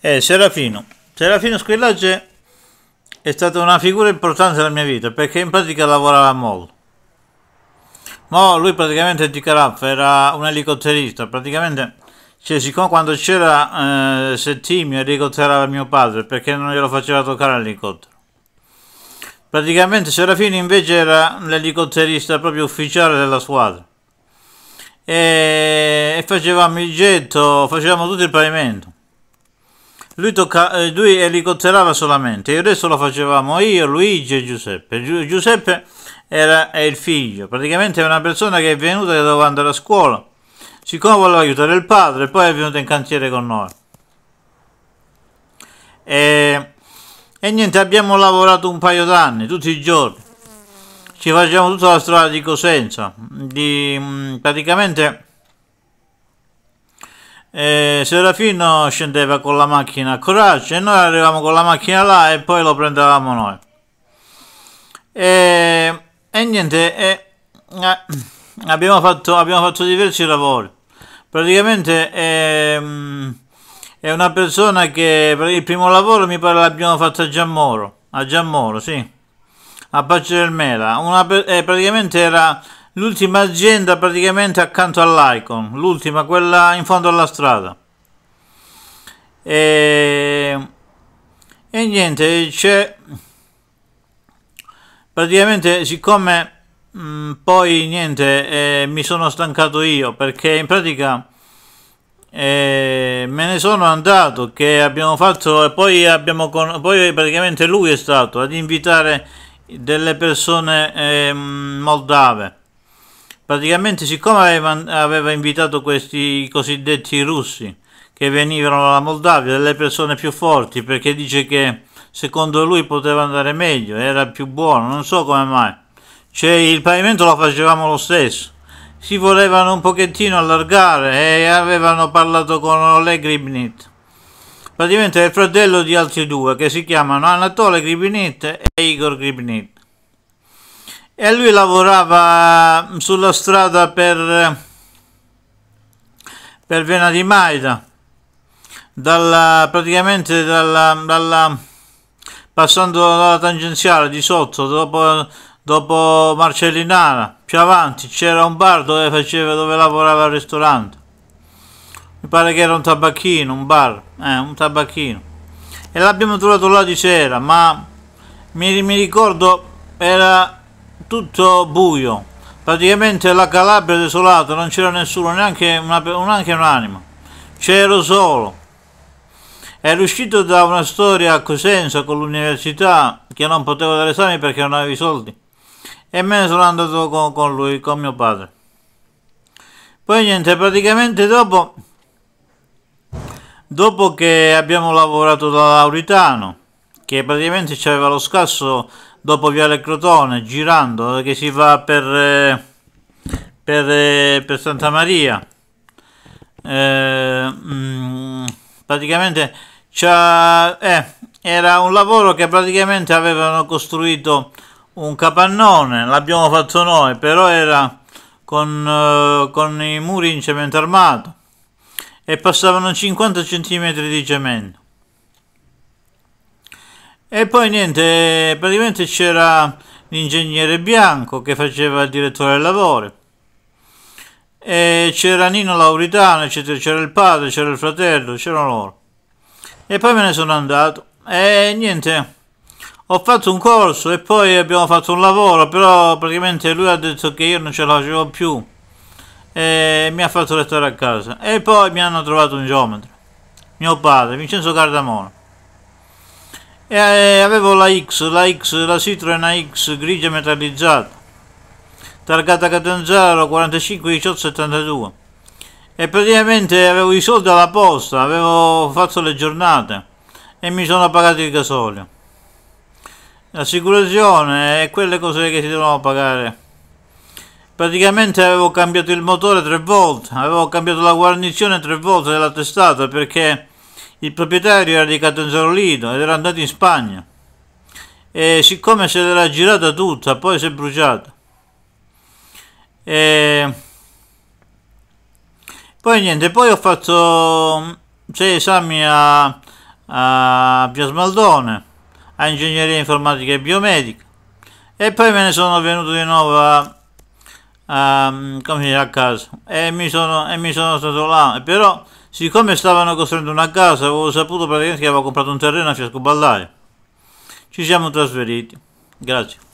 è eh, Serafino. Serafino Squillage è stata una figura importante nella mia vita perché in pratica lavorava a Mol. Mol, lui praticamente di Caraff, era un elicotterista, praticamente cioè, siccome quando c'era eh, Settimio elicotterava mio padre perché non glielo faceva toccare l'elicottero. Praticamente Serafino invece era l'elicotterista proprio ufficiale della squadra e facevamo il getto, facevamo tutto il pavimento lui, tocca, eh, lui elicotterava solamente, il resto lo facevamo io, Luigi e Giuseppe. Giuseppe era il figlio, praticamente è una persona che è venuta che doveva andare a scuola, siccome voleva aiutare il padre, poi è venuto in cantiere con noi. E, e niente, abbiamo lavorato un paio d'anni, tutti i giorni. Ci facciamo tutta la strada di Cosenza, di, mm, praticamente e Serafino scendeva con la macchina a Coraggio e noi arrivavamo con la macchina là e poi lo prendevamo noi. E, e niente, e, eh, abbiamo, fatto, abbiamo, fatto, diversi lavori. Praticamente è, ehm, è una persona che per il primo lavoro mi pare l'abbiamo fatto a Giammoro, a Giammoro, sì, a Pace del Mela. Una, eh, praticamente era l'ultima azienda praticamente accanto all'Icon, l'ultima, quella in fondo alla strada. E, e niente, c'è praticamente siccome mh, mm, poi niente eh, mi sono stancato io perché in pratica eh, me ne sono andato che abbiamo fatto e poi abbiamo con, poi praticamente lui è stato ad invitare delle persone eh, moldave praticamente siccome aveva, aveva invitato questi cosiddetti russi che venivano dalla Moldavia, delle persone più forti, perché dice che secondo lui poteva andare meglio, era più buono, non so come mai. Cioè il pavimento lo facevamo lo stesso, si volevano un pochettino allargare e avevano parlato con Oleg Gribnit. Praticamente è il fratello di altri due che si chiamano Anatole Gribnit e Igor Gribnit e lui lavorava mm, sulla strada per, per Vena di Maida, dalla, praticamente dalla, dalla, passando dalla tangenziale di sotto, dopo, dopo Marcellinara, più avanti c'era un bar dove, faceva, dove lavorava al ristorante. Mi pare che era un tabacchino, un bar, eh, un tabacchino. E l'abbiamo trovato là di sera, ma mi, mi ricordo era tutto buio, praticamente la Calabria desolata, non c'era nessuno, neanche, una, neanche un'anima, c'ero solo. Ero uscito da una storia a Cosenza con l'università che non potevo dare esami perché non avevo i soldi e me ne sono andato con, con lui, con mio padre. Poi niente, praticamente dopo dopo che abbiamo lavorato da Lauritano, che praticamente aveva lo scasso dopo Viale Crotone, girando, che si va per, eh, per, eh, per Santa Maria. Eh, mh, mm, praticamente eh, era un lavoro che praticamente avevano costruito un capannone, l'abbiamo fatto noi, però era con, eh, con i muri in cemento armato e passavano 50 cm di cemento. E poi niente, praticamente c'era l'ingegnere Bianco che faceva il direttore del lavoro, e c'era Nino Lauritano, eccetera, c'era il padre, c'era il fratello, c'erano loro. E poi me ne sono andato. E niente, ho fatto un corso e poi abbiamo fatto un lavoro, però praticamente lui ha detto che io non ce la facevo più e mi ha fatto restare a casa. E poi mi hanno trovato un geometra, mio padre, Vincenzo Cardamone e eh, avevo la X, la X, la Citroen AX grigia metallizzata, targata Catanzaro 451872 e praticamente avevo i soldi alla posta, avevo fatto le giornate e mi sono pagato il gasolio. L'assicurazione e quelle cose che si devono pagare. Praticamente avevo cambiato il motore tre volte, avevo cambiato la guarnizione tre volte della testata perché il proprietario era di Catanzarolino ed era andato in Spagna e siccome se l'era girata tutta poi si è bruciata e poi niente poi ho fatto sei esami a, a Piasmaldone a ingegneria informatica e biomedica e poi me ne sono venuto di nuovo a, a, a, a casa e mi, sono, e mi sono stato là però Siccome stavano costruendo una casa, avevo saputo praticamente che avevo comprato un terreno a Fiasco Ballare. Ci siamo trasferiti. Grazie.